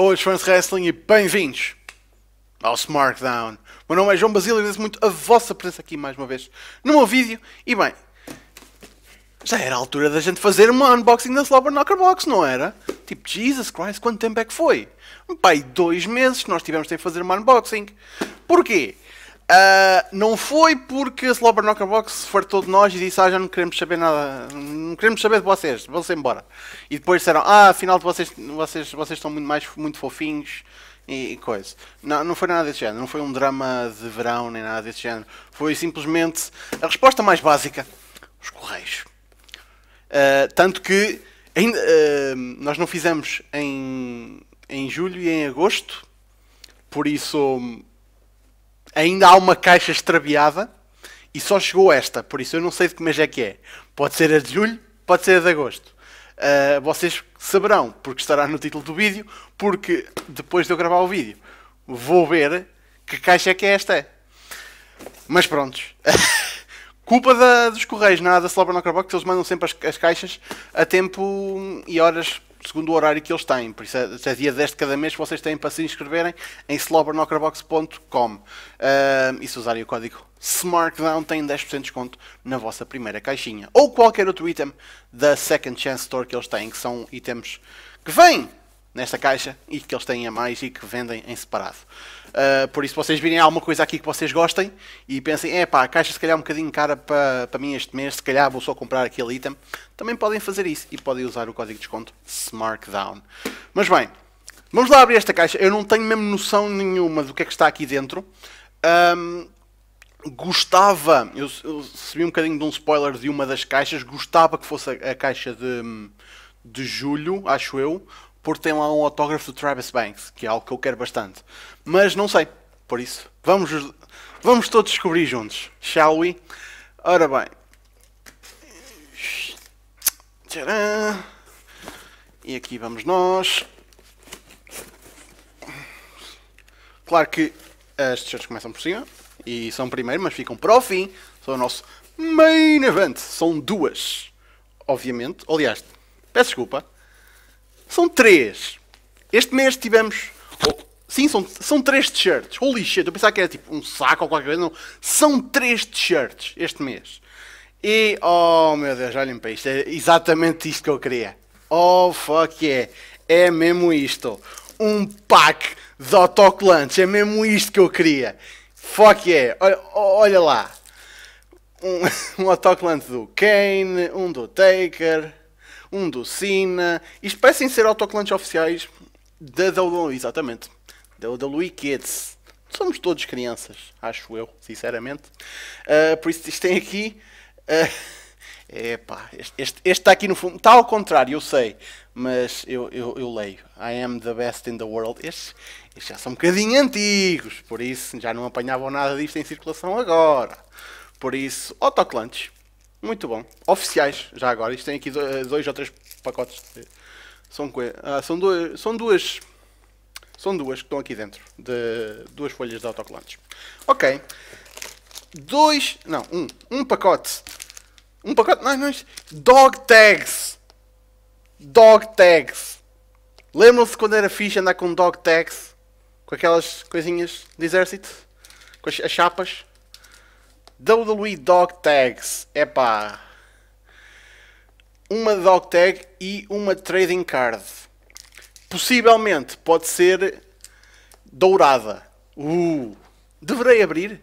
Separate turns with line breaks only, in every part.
Boas fãs de wrestling e bem-vindos ao SmartDown. meu nome é João Basílio e agradeço muito a vossa presença aqui mais uma vez no meu vídeo. E bem, já era a altura da gente fazer uma unboxing da Slobber Knocker Box, não era? Tipo, Jesus Christ, quanto tempo é que foi? Pai, dois meses que nós tivemos de fazer uma unboxing. Porquê? Uh, não foi porque a Slobber Knockerbox se fartou de nós e disse: Ah, já não queremos saber nada, não queremos saber de vocês, vão-se embora. E depois disseram: Ah, afinal, de vocês, vocês, vocês são muito mais muito fofinhos e, e coisa. Não, não foi nada desse género, não foi um drama de verão nem nada desse género. Foi simplesmente a resposta mais básica: os Correios. Uh, tanto que ainda, uh, nós não fizemos em, em julho e em agosto, por isso ainda há uma caixa extraviada e só chegou esta, por isso eu não sei de que mês é que é. Pode ser a de julho, pode ser a de agosto. Uh, vocês saberão, porque estará no título do vídeo, porque depois de eu gravar o vídeo vou ver que caixa é que é esta. Mas prontos. Culpa da, dos Correios, nada da Celebrity Knockerbox, eles mandam sempre as, as, caixas a tempo e horas segundo o horário que eles têm. Por isso, até é dia 10 de cada mês vocês têm para se inscreverem em slobernockerbox.com. Uh, ah, e se usarem o código smarkdown têm 10% de desconto na vossa primeira caixinha. Ou qualquer outro item da Second Chance Store que eles têm, que são itens que vêm nesta caixa e que eles têm a mais e que vendem em separado. Uh, por isso, vocês virem alguma coisa aqui que vocês gostem e pensem, é pá, a caixa se calhar é um bocadinho cara para, para mim este mês, se calhar vou só comprar aquele item, também podem fazer isso e podem usar o código de desconto SMARKDOWN. Mas bem, vamos lá abrir esta caixa. Eu não tenho mesmo noção nenhuma do que é que está aqui dentro. Um, gostava, eu, eu um bocadinho de um spoiler de uma das caixas, gostava que fosse a, a caixa de, de julho, acho eu, porque tem lá um autógrafo do Travis Banks, que é algo que eu quero bastante. Mas não sei, por isso, vamos, vamos todos descobrir juntos, shall we? Ora bem. Tcharam. E aqui vamos nós. Claro que as t-shirts começam por cima e são primeiro, mas ficam para o fim. São o nosso main event. São duas, obviamente. Aliás, peço desculpa. São três. Este mês tivemos. Oh, sim, são, são três t-shirts. Holy shit, eu pensava que era tipo um saco ou qualquer coisa. Não. São três t-shirts este mês. E, oh meu Deus, olhem para isto. É exatamente isto que eu queria. Oh fuck yeah. É mesmo isto. Um pack de autocolantes. É mesmo isto que eu queria. Fuck yeah. Olha, olha lá. Um, um autocolante do Kane, um do Taker um do Cena. Isto parecem ser autocolantes oficiais da WWE, exatamente. Da WWE Kids. Somos todos crianças, acho eu, sinceramente. Uh, por isso, isto tem aqui. Uh, Epá, este, este está aqui no fundo. Está ao contrário, eu sei. Mas eu, eu, eu, leio. I am the best in the world. Estes, estes já são um bocadinho antigos. Por isso já não apanhavam nada disto em circulação agora. Por isso, autoclantes. Muito bom. Oficiais, já agora. Isto tem aqui eh, dois ou três pacotes. De... São, ah, são, duas, são duas. São duas que estão aqui dentro. De duas folhas de autocolantes. Ok. Dois. Não, um. Um pacote. Um pacote. Não, não. Dog tags. Dog tags. Lembram-se quando era fixe andar com dog tags? Com aquelas coisinhas de exército? Com as, as chapas? WWE Dog Tags. é Epá. Uma Dog Tag e uma Trading Card. Possivelmente pode ser dourada. Uh, deverei abrir?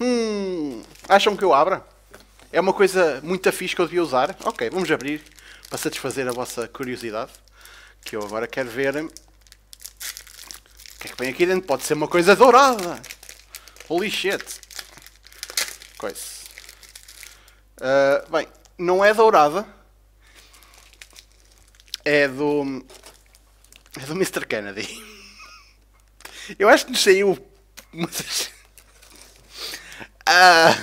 Hum, acham que eu abra? É uma coisa muito fixe que eu devia usar? Ok, vamos abrir para satisfazer a vossa curiosidade. Que eu agora quero ver o que é que vem aqui dentro. Pode ser uma coisa dourada. Holy shit. Uh, bem, não é dourada. É do. É do Mr. Kennedy. Eu acho que nos saiu. Mas... Uh,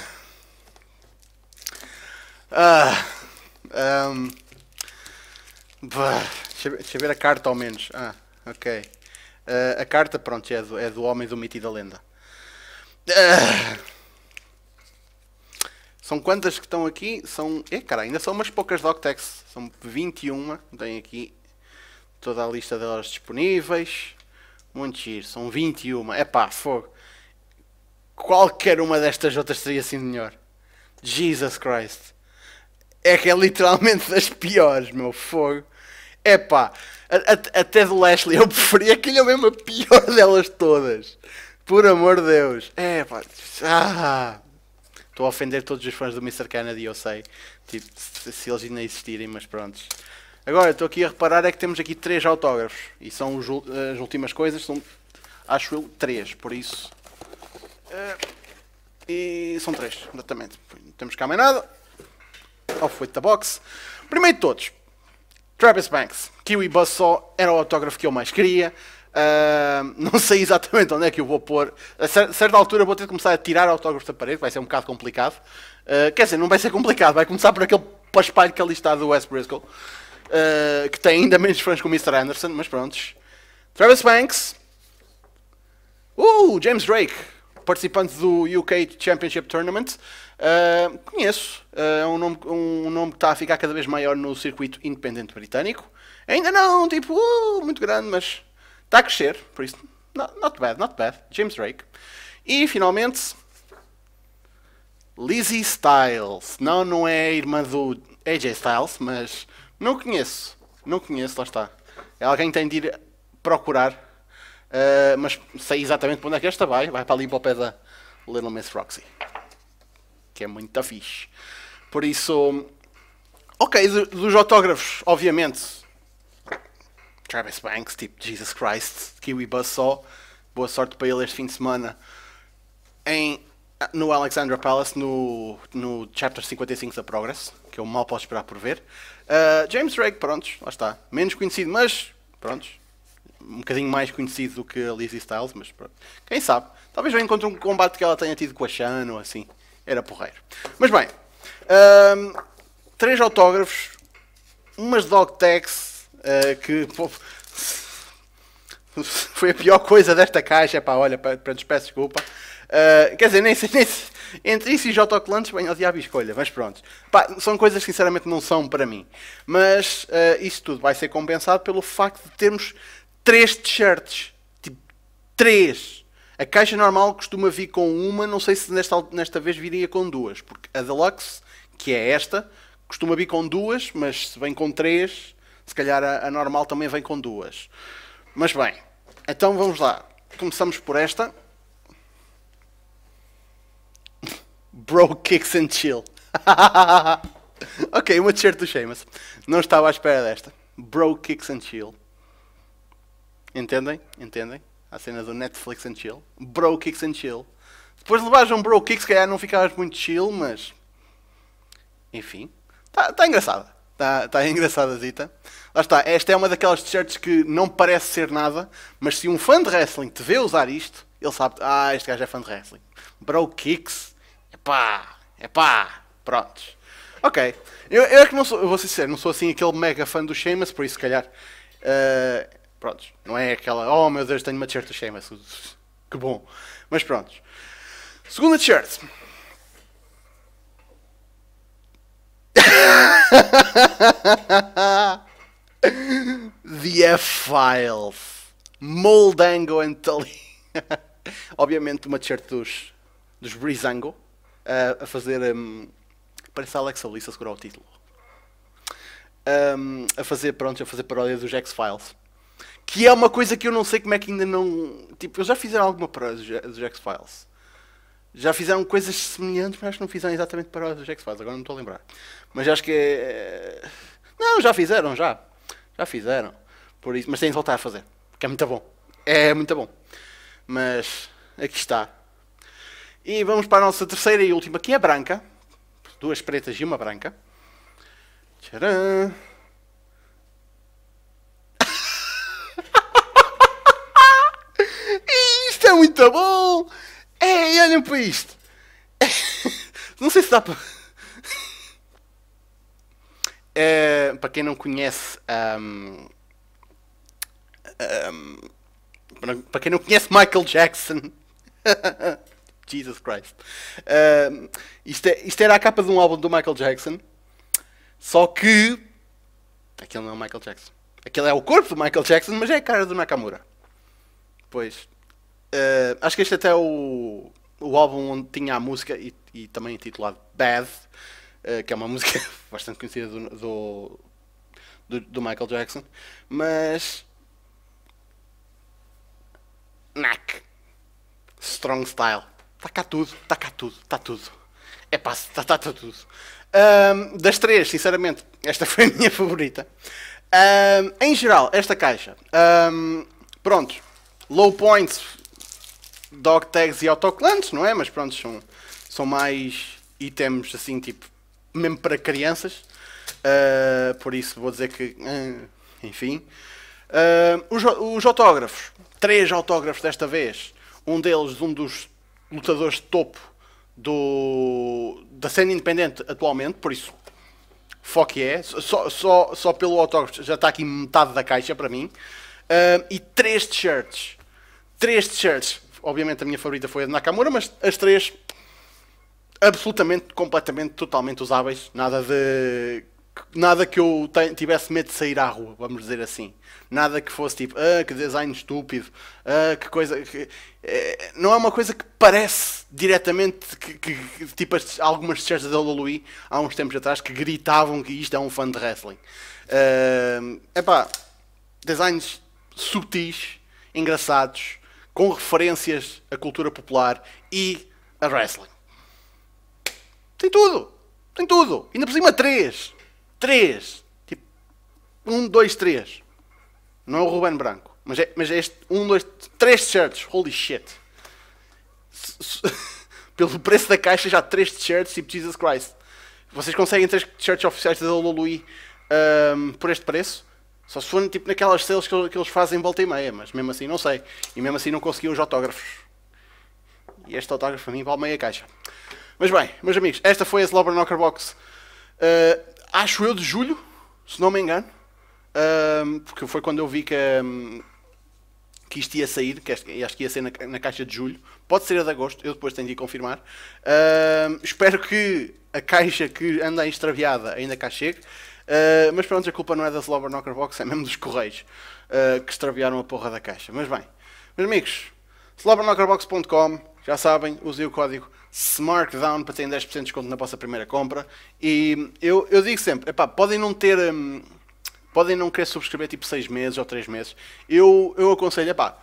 uh, um, deixa, deixa, ver a carta ao menos. Ah, ok. Uh, a carta, pronto, é do, é do Homem do Mito e da Lenda. Uh, são quantas que estão aqui? São. E cara, ainda são umas poucas Doctex. São 21. Tem aqui toda a lista delas disponíveis. Muito giro. São 21. É pá, fogo. Qualquer uma destas outras seria assim melhor. Jesus Christ. É que é literalmente das piores, meu fogo. É pá. Até de Leslie eu preferia que ele é mesmo a pior delas todas. Por amor de Deus. É pá. Ah. Estou a ofender todos os fãs do Mr. Kennedy, eu sei. Tipo, se, se eles ainda existirem, mas pronto. Agora, estou aqui a reparar é que temos aqui três autógrafos. E são os, as últimas coisas, são, acho eu, três. Por isso. Eh, e são três, exatamente. Não temos cá mais nada. Off with the box. Primeiro de todos, Travis Banks. Kiwi Buzzsaw era o autógrafo que eu mais queria. Uh, não sei exatamente onde é que eu vou pôr. A certa altura vou ter de começar a tirar autógrafos da parede, vai ser um bocado complicado. Uh, quer dizer, não vai ser complicado, vai começar por aquele paspalho que ali é está do Wes Briscoe, uh, que tem ainda menos fãs que o Mr. Anderson, mas prontos. Travis Banks. Uh, James Drake, participante do UK Championship Tournament. conheço, é um nome, um nome que está a ficar cada vez maior no circuito independente britânico. Ainda não, tipo, uh, muito grande, mas Está a crescer, por isso, not, not bad, not bad. James Drake. E finalmente, Lizzie Styles. Não, não é a irmã do AJ Styles, mas não conheço. Não conheço, lá está. É alguém tem de ir procurar, uh, mas sei exatamente para onde é que esta vai. Vai para ali para o pé da Little Miss Roxy. Que é muito fixe. Por isso, ok, dos autógrafos, obviamente Travis Banks, tipo, Jesus Christ, Kiwi só boa sorte para ele este fim de semana em, no Alexandra Palace, no, no Chapter 55 da Progress, que eu mal posso esperar por ver. Uh, James Drake, prontos, lá está. Menos conhecido, mas prontos. Um bocadinho mais conhecido do que a Lizzie Styles, mas pronto. Quem sabe? Talvez eu encontre um combate que ela tenha tido com a Shannon ou assim. Era porreiro. Mas bem, um, três autógrafos, umas dog tags uh, que pô, foi a pior coisa desta caixa, pá, olha, para nos peço desculpa. Uh, quer dizer, nem, nem, entre isso e J. Autocolantes, bem, odiava escolha, mas pronto. Pá, são coisas que sinceramente não são para mim. Mas uh, isso tudo vai ser compensado pelo facto de termos três t-shirts. Tipo, três. A caixa normal costuma vir com uma, não sei se nesta, nesta vez viria com duas, porque a Deluxe, que é esta, costuma vir com duas, mas se vem com três, se calhar a, a normal também vem com duas. Mas bem, então vamos lá. Começamos por esta. Bro Kicks and Chill. ok, uma t-shirt do Sheamus. Não estava à espera desta. Bro Kicks and Chill. Entendem? Entendem? A cena do Netflix and Chill. Bro Kicks and Chill. Depois levas um Bro kicks se calhar não ficavas muito chill, mas. Enfim. Está tá engraçado. Está tá engraçada, Zita. Lá está, esta é uma daquelas t-shirts que não parece ser nada, mas se um fã de wrestling te vê usar isto, ele sabe, ah, este gajo é fã de wrestling. Bro Kicks, epá, epá, prontos. Ok, eu, eu é que não sou, eu vou ser sincero, não sou assim aquele mega fã do Sheamus, por isso se calhar, uh, prontos, não é aquela, oh meu Deus, tenho uma t-shirt do Sheamus, que bom. Mas prontos. Segunda t-shirt. The F-Files. Moldango and Tully. Obviamente uma t-shirt dos, dos Brizango eh, a fazer. Um, parece a Alexa a segurar o título. Um, a fazer, pronto, a fazer paródia dos X-Files. Que é uma coisa que eu não sei como é que ainda não. Tipo, eles já fizeram alguma paródia dos X-Files já fizeram coisas semelhantes, mas acho que não fizeram exatamente para os X-Files, agora não estou a lembrar. Mas acho que é, é. Não, já fizeram, já. Já fizeram. Por isso, mas têm de voltar a fazer, que é muito bom. É muito bom. Mas aqui está. E vamos para a nossa terceira e última, que é branca. Duas pretas e uma branca. Tcharam! Isto é muito bom! e olhem para isto. É, não sei se dá para. É, para quem não conhece. Um, um, para quem não conhece Michael Jackson. Jesus Christ. isto, é, isto era a capa de um álbum do Michael Jackson. Só que. Aquele não é o Michael Jackson. Aquele é o corpo do Michael Jackson, mas é a cara do Nakamura. Pois. Uh, acho que este até é o o álbum onde tinha a música e, e também intitulado Bad, uh, que é uma música bastante conhecida do, do, do, do Michael Jackson, mas. Knack. Strong Style. Está cá tudo, está cá tudo, está tudo. É pá, está tá, tá tudo. Um, das três, sinceramente, esta foi a minha favorita. Um, em geral, esta caixa. Um, pronto. Low points, dog tags e autocolantes, não é? Mas pronto, são, são mais itens assim, tipo, mesmo para crianças. Uh, por isso vou dizer que. Uh, enfim. Uh, os, os, autógrafos. Três autógrafos desta vez. Um deles, um dos lutadores de topo do, da cena independente atualmente, por isso. Fuck é. Só, só, só pelo autógrafo já está aqui metade da caixa para mim. e três t-shirts. Três t-shirts obviamente a minha favorita foi a de Nakamura, mas as três absolutamente, completamente, totalmente usáveis. Nada de. Nada que eu tivesse medo de sair à rua, vamos dizer assim. Nada que fosse tipo, ah, que design estúpido, ah, que coisa. Que... É, não é uma coisa que parece diretamente que, que, que tipo as, algumas t-shirts da Lului há uns tempos atrás que gritavam que isto é um fã de wrestling. É uh, ah, pá, designs subtis, engraçados, com referências à cultura popular e a wrestling. Tem tudo! Tem tudo! Ainda por cima, três! Três! Tipo, um, dois, três. Não é o Ruben Branco, mas é, mas é este, um, dois, três shirts Holy shit! Pelo preço da caixa, já três shirts tipo Jesus Christ. Vocês conseguem três shirts oficiais da WWE um, por este preço? Só se for tipo naquelas sales que, que eles fazem volta e meia, mas mesmo assim não sei. E mesmo assim não consegui os autógrafos. E este autógrafo para mim vale meia caixa. Mas bem, meus amigos, esta foi a Slobber Knocker Box. Uh, acho eu de julho, se não me engano. Uh, porque foi quando eu vi que, um, eh, que isto ia sair, que acho que ia ser na, na, caixa de julho. Pode ser a de agosto, eu depois tenho de confirmar. Uh, espero que a caixa que anda extraviada ainda cá chegue. Eh, mas pronto, a culpa não é da Slobber Knockerbox, Box, é mesmo dos Correios uh, que extraviaram a porra da caixa. Mas bem, meus amigos, slobberknockerbox.com, já sabem, usem o código SMARTDOWN para terem 10% de desconto na vossa primeira compra. E eu, eu digo sempre, epá, podem não ter. Hum, podem não querer subscrever tipo 6 meses ou 3 meses. Eu, eu aconselho, epá,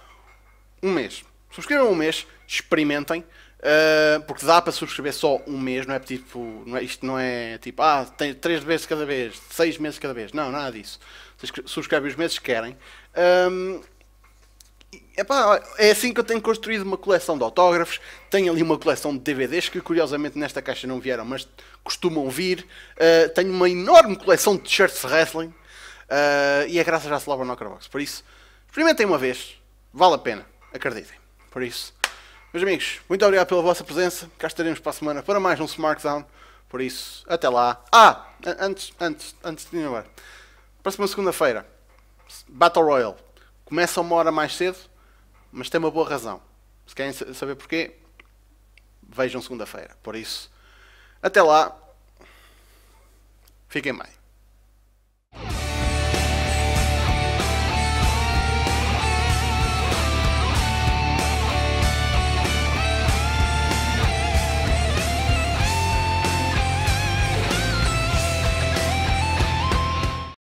um mês. Subscrevam um mês, experimentem. Uh, porque dá para subscrever só um mês, não é tipo, não é, isto não é tipo, ah, tem três meses cada vez, seis meses cada vez, não, nada disso. Subscreve os meses que querem. epá, é assim que eu tenho construído uma coleção de autógrafos. Tenho ali uma coleção de DVDs que, curiosamente, nesta caixa não vieram, mas costumam vir. Uh, tenho uma enorme coleção de t-shirts wrestling uh, e é graças à Slava Knockerbox. Por isso, experimentem uma vez, vale a pena, acreditem. Por isso. Meus amigos, muito obrigado pela vossa presença. Cá estaremos para a semana para mais um Zone. Por isso, até lá. Ah, antes, antes, antes de ir embora. Próxima segunda-feira, Battle Royale. Começa uma hora mais cedo, mas tem uma boa razão. Se querem saber porquê, vejam segunda-feira. Por isso, até lá. Fiquem bem.